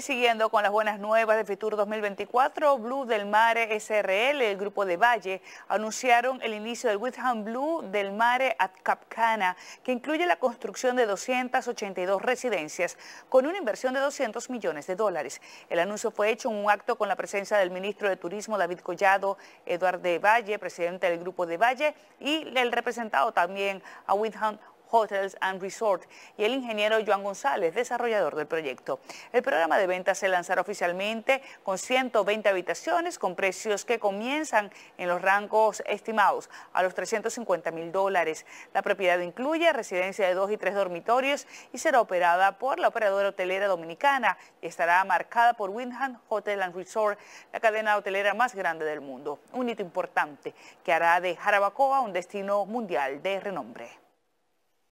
Siguiendo con las buenas nuevas de Fitur 2024, Blue del Mare SRL, el grupo de Valle, anunciaron el inicio del Witham Blue del Mare at Capcana, que incluye la construcción de 282 residencias con una inversión de 200 millones de dólares. El anuncio fue hecho en un acto con la presencia del ministro de Turismo David Collado, Eduardo de Valle, presidente del grupo de Valle, y el representado también a Witham Hotels and Resort, y el ingeniero Joan González, desarrollador del proyecto. El programa de ventas se lanzará oficialmente con 120 habitaciones con precios que comienzan en los rangos estimados a los 350 mil dólares. La propiedad incluye residencia de dos y tres dormitorios y será operada por la operadora hotelera dominicana y estará marcada por Windham Hotel and Resort, la cadena hotelera más grande del mundo. Un hito importante que hará de Jarabacoa un destino mundial de renombre.